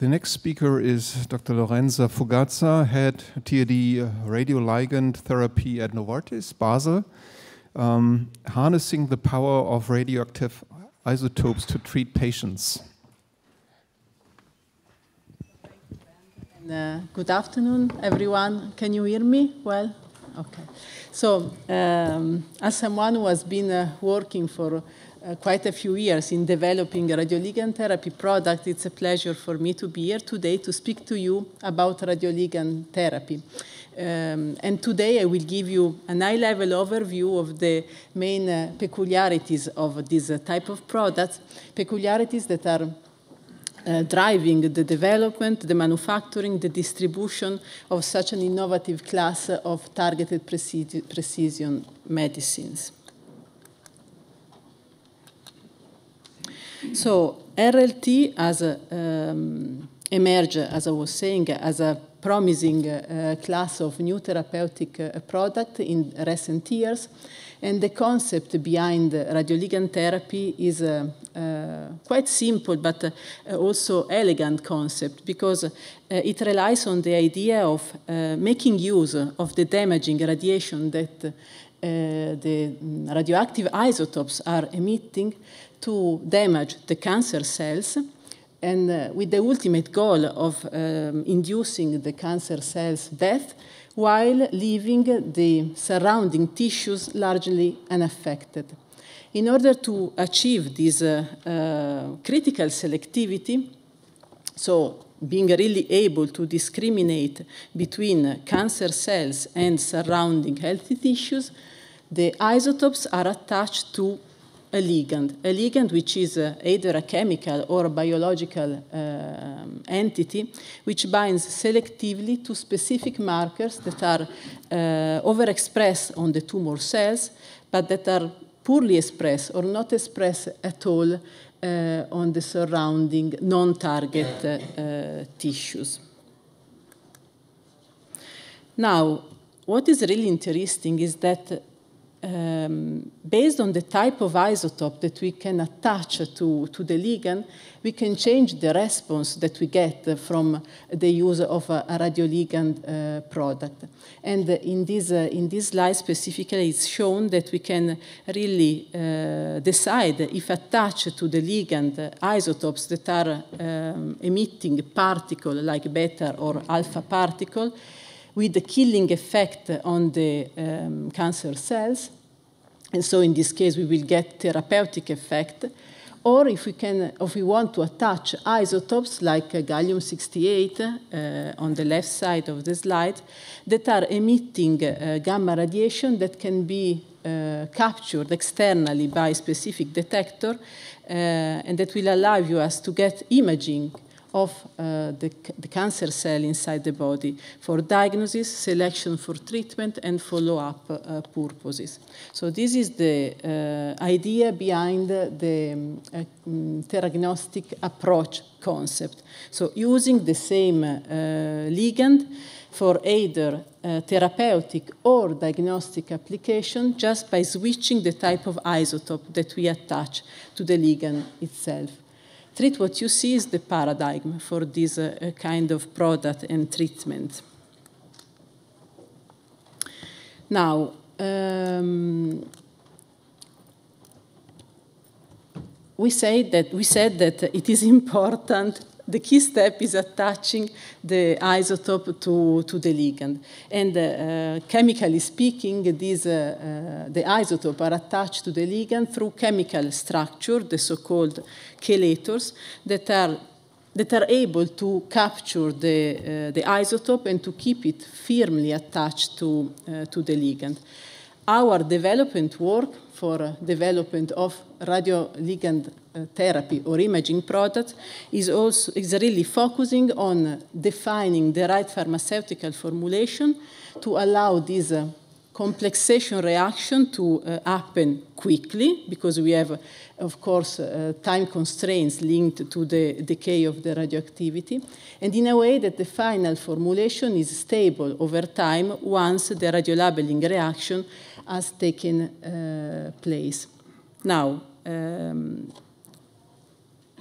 The next speaker is Dr. Lorenza Fugazza, head TAD radioligand therapy at Novartis, Basel, um, harnessing the power of radioactive isotopes to treat patients. uh, good afternoon, everyone. Can you hear me well? Okay. So, um, as someone who has been uh, working for uh, quite a few years in developing a radioligand therapy product. It's a pleasure for me to be here today to speak to you about radioligand therapy. Um, and today I will give you an high-level overview of the main uh, peculiarities of this uh, type of product, peculiarities that are uh, driving the development, the manufacturing, the distribution of such an innovative class of targeted precision medicines. So RLT has um, emerged, as I was saying, as a promising uh, class of new therapeutic uh, product in recent years. And the concept behind radioligand therapy is a, uh, uh, quite simple but uh, also elegant concept because it relies on the idea of uh, making use of the damaging radiation that Eh, the mm, radioactive isotopes are emitting to damage the cancer cells and uh, with the ultimate goal of um, inducing the cancer cell's death while leaving the surrounding tissues largely unaffected. In order to achieve this uh, uh, critical selectivity, so being really able to discriminate between cancer cells and surrounding healthy tissues, the isotopes are attached to a ligand, a ligand which is uh, either a chemical or a biological uh, entity which binds selectively to specific markers that are uh, overexpressed on the tumor cells but that are poorly expressed or not expressed at all uh, on the surrounding non-target uh, tissues. Now, what is really interesting is that um, based on the type of isotope that we can attach to, to the ligand, we can change the response that we get from the use of a, a radioligand uh, product. And in this, uh, in this slide specifically, it's shown that we can really uh, decide if attached to the ligand isotopes that are um, emitting particle like beta or alpha particle, with the killing effect on the um, cancer cells. And so in this case, we will get therapeutic effect. Or if we, can, if we want to attach isotopes like gallium-68 uh, on the left side of the slide that are emitting uh, gamma radiation that can be uh, captured externally by a specific detector uh, and that will allow us to get imaging of uh, the, the cancer cell inside the body for diagnosis, selection for treatment, and follow-up uh, purposes. So this is the uh, idea behind the um, uh, mm, theragnostic approach concept. So using the same uh, ligand for either uh, therapeutic or diagnostic application just by switching the type of isotope that we attach to the ligand itself treat what you see is the paradigm for this uh, uh, kind of product and treatment. Now, um, we say that we said that it is important the key step is attaching the isotope to, to the ligand. And uh, chemically speaking, these, uh, uh, the isotope are attached to the ligand through chemical structure, the so-called chelators, that are that are able to capture the, uh, the isotope and to keep it firmly attached to, uh, to the ligand our development work for development of radioligand uh, therapy or imaging products is also is really focusing on defining the right pharmaceutical formulation to allow these uh, complexation reaction to uh, happen quickly because we have, uh, of course, uh, time constraints linked to the decay of the radioactivity, and in a way that the final formulation is stable over time once the radiolabeling reaction has taken uh, place. Now, um,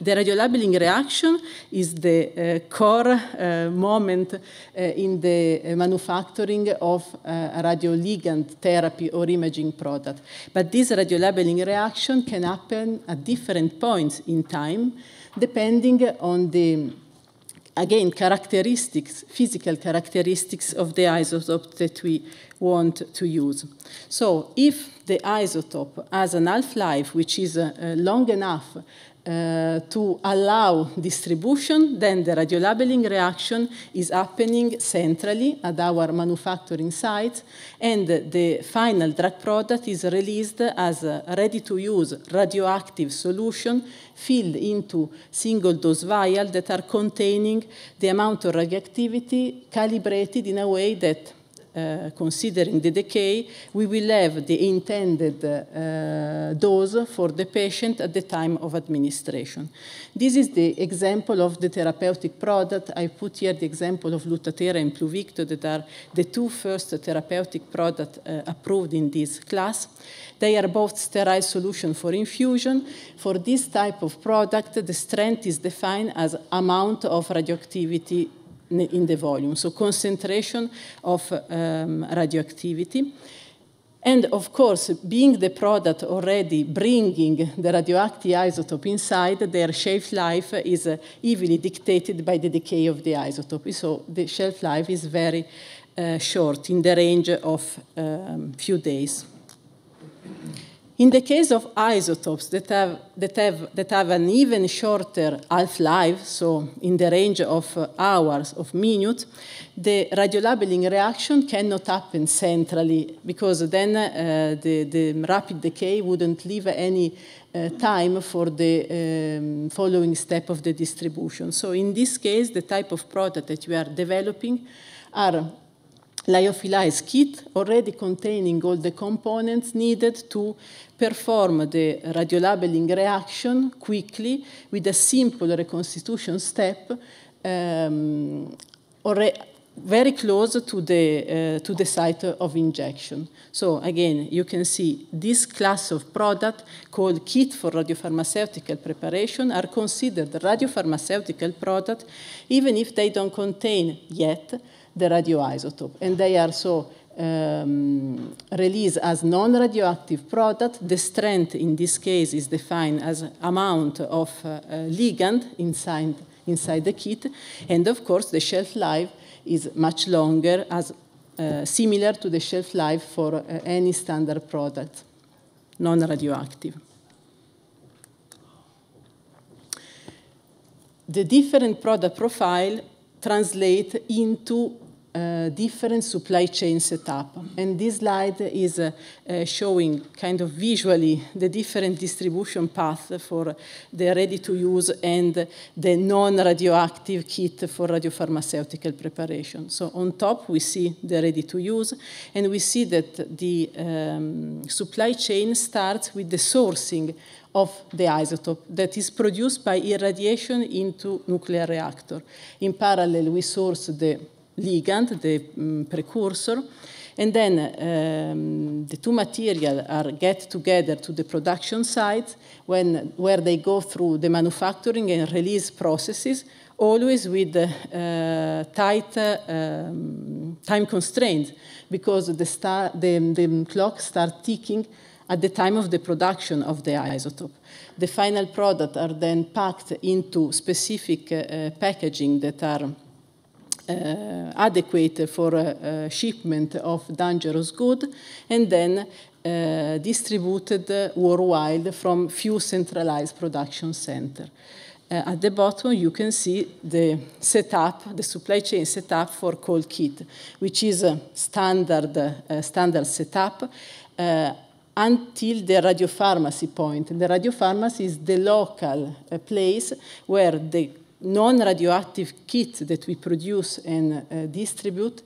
the radiolabeling reaction is the uh, core uh, moment uh, in the uh, manufacturing of uh, a radioligand therapy or imaging product. But this radiolabeling reaction can happen at different points in time, depending on the again, characteristics, physical characteristics of the isotope that we want to use. So if the isotope has an half-life which is uh, long enough uh, to allow distribution, then the radiolabeling reaction is happening centrally at our manufacturing site, and the final drug product is released as a ready-to-use radioactive solution filled into single-dose vials that are containing the amount of radioactivity calibrated in a way that uh, considering the decay, we will have the intended uh, dose for the patient at the time of administration. This is the example of the therapeutic product. I put here the example of Lutatera and Pluvicto that are the two first therapeutic products uh, approved in this class. They are both sterile solution for infusion. For this type of product, the strength is defined as amount of radioactivity in the volume, so concentration of um, radioactivity. And of course, being the product already bringing the radioactive isotope inside, their shelf life is uh, heavily dictated by the decay of the isotope. So the shelf life is very uh, short, in the range of a um, few days. In the case of isotopes that have, that have, that have an even shorter half-life, so in the range of uh, hours, of minutes, the radiolabeling reaction cannot happen centrally because then uh, the, the, rapid decay wouldn't leave any uh, time for the um, following step of the distribution. So in this case, the type of product that we are developing are lyophilized kit already containing all the components needed to perform the radiolabeling reaction quickly with a simple reconstitution step um, very close to the, uh, to the site of injection. So again, you can see this class of product called kit for radiopharmaceutical preparation are considered radiopharmaceutical product even if they don't contain yet the radioisotope. And they are so um, released as non-radioactive product. The strength in this case is defined as amount of uh, ligand inside, inside the kit. And of course, the shelf life is much longer as uh, similar to the shelf life for uh, any standard product, non-radioactive. The different product profile translate into uh, different supply chain setup. And this slide is uh, uh, showing kind of visually the different distribution path for the ready-to-use and the non-radioactive kit for radiopharmaceutical preparation. So on top we see the ready-to-use and we see that the um, supply chain starts with the sourcing of the isotope that is produced by irradiation into nuclear reactor. In parallel, we source the ligand, the um, mm, precursor. And then um, the two materials are get together to the production site when, where they go through the manufacturing and release processes, always with uh, tight uh, um, time constraints, because the, star, the, the clock starts ticking at the time of the production of the isotope. The final product are then packed into specific uh, packaging that are uh, adequate for uh, shipment of dangerous goods, and then uh, distributed worldwide from few centralized production centers. Uh, at the bottom you can see the setup, the supply chain setup for coal kit, which is a standard, uh, standard setup uh, until the radiopharmacy point. The radiopharmacy is the local place where the non-radioactive kit that we produce and uh, distribute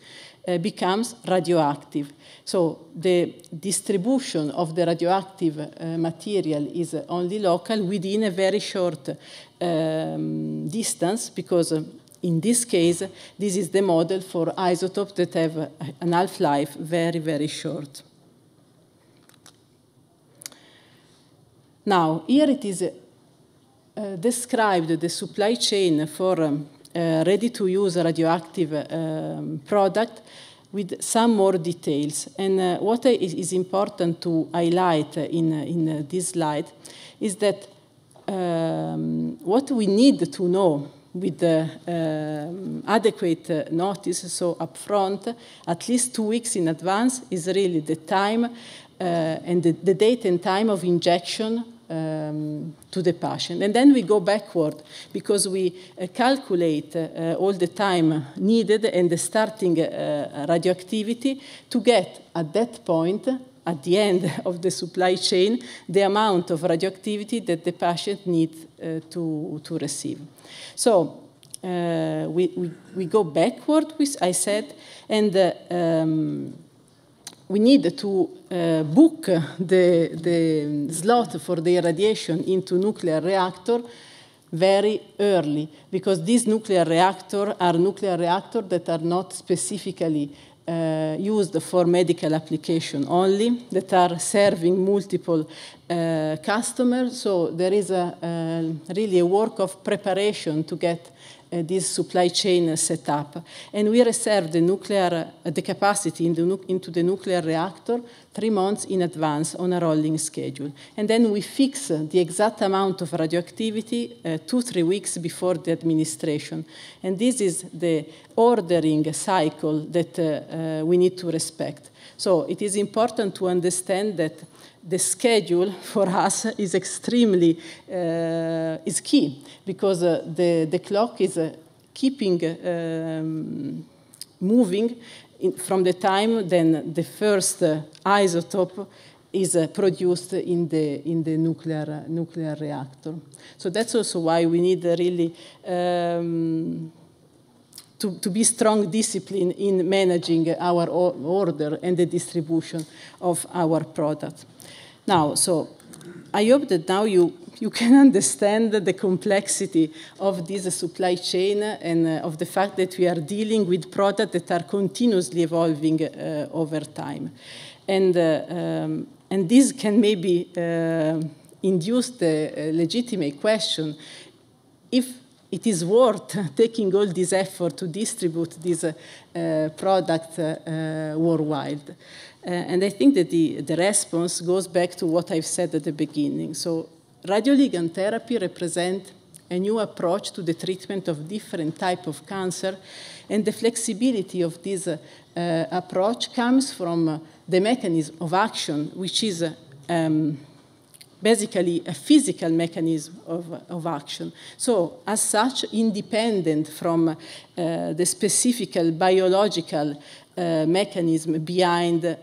uh, becomes radioactive. So the distribution of the radioactive uh, material is only local within a very short um, distance because uh, in this case, this is the model for isotopes that have uh, an half-life very, very short. Now, here it is uh, described the supply chain for um, uh, ready-to-use radioactive um, product with some more details. And uh, what is important to highlight in, in uh, this slide is that um, what we need to know with um, adequate uh, notice, so upfront, at least two weeks in advance, is really the time uh, and the, the date and time of injection um, to the patient. And then we go backward because we uh, calculate uh, all the time needed and the starting uh, radioactivity to get at that point, at the end of the supply chain, the amount of radioactivity that the patient needs uh, to, to receive. So uh, we, we, we, go backward, with, I said, and uh, um, we need to uh, book the, the slot for the irradiation into nuclear reactor very early because these nuclear reactors are nuclear reactors that are not specifically uh, used for medical application only, that are serving multiple uh, customers. So there is a, uh, really a work of preparation to get Eh, this supply chain setup. And we reserve the nuclear, eh, the capacity in the into the nuclear reactor three months in advance on a rolling schedule. And then we fix the exact amount of radioactivity uh, two, three weeks before the administration. And this is the ordering cycle that uh, uh, we need to respect. So it is important to understand that the schedule for us is extremely uh, is key because uh, the, the clock is uh, keeping um, moving in, from the time then the first uh, isotope is uh, produced in the, in the nuclear, nuclear reactor. So that's also why we need really um, to, to be strong discipline in managing our order and the distribution of our product. Now, so I hope that now you, you can understand the complexity of this supply chain and uh, of the fact that we are dealing with products that are continuously evolving uh, over time. And, uh, um, and this can maybe uh, induce the uh, legitimate question if it is worth taking all this effort to distribute this uh, product uh, worldwide. Uh, and I think that the, the response goes back to what I've said at the beginning. So radioligand therapy represents a new approach to the treatment of different type of cancer and the flexibility of this uh, approach comes from the mechanism of action which is um, basically a physical mechanism of, of action. So as such, independent from uh, the specific biological uh, mechanism behind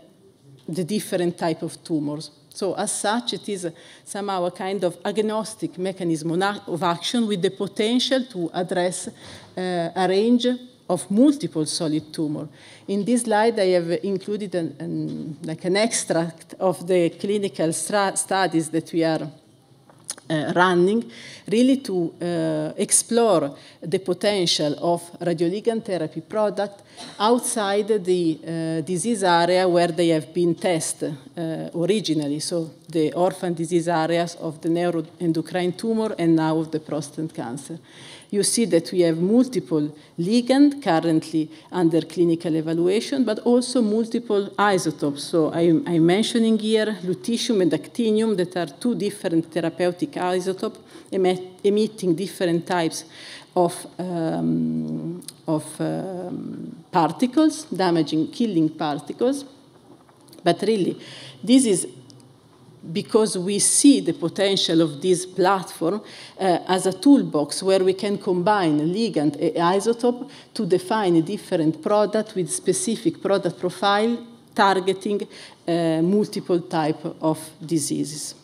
the different type of tumors. So as such, it is somehow a kind of agnostic mechanism of action with the potential to address uh, a range of multiple solid tumor. In this slide, I have included an, an like an extract of the clinical studies that we are uh, running, really to uh, explore the potential of radioligand therapy product outside the uh, disease area where they have been tested uh, originally. So the orphan disease areas of the neuroendocrine tumor and now of the prostate cancer. You see that we have multiple ligand currently under clinical evaluation, but also multiple isotopes. So I'm, I'm mentioning here lutetium and actinium that are two different therapeutic isotopes emitting different types of, um, of um, particles, damaging, killing particles. But really, this is because we see the potential of this platform uh, as a toolbox where we can combine ligand and isotope to define a different product with specific product profile targeting uh, multiple type of diseases.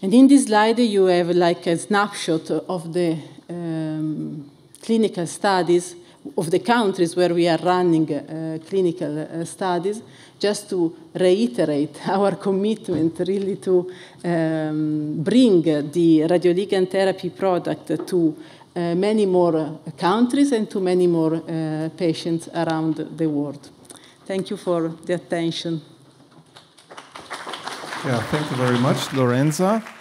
And in this slide you have like a snapshot of the um, clinical studies of the countries where we are running uh, clinical uh, studies, just to reiterate our commitment really to um, bring the radioligand therapy product to uh, many more uh, countries and to many more uh, patients around the world. Thank you for the attention. Yeah, thank you very much, Lorenza.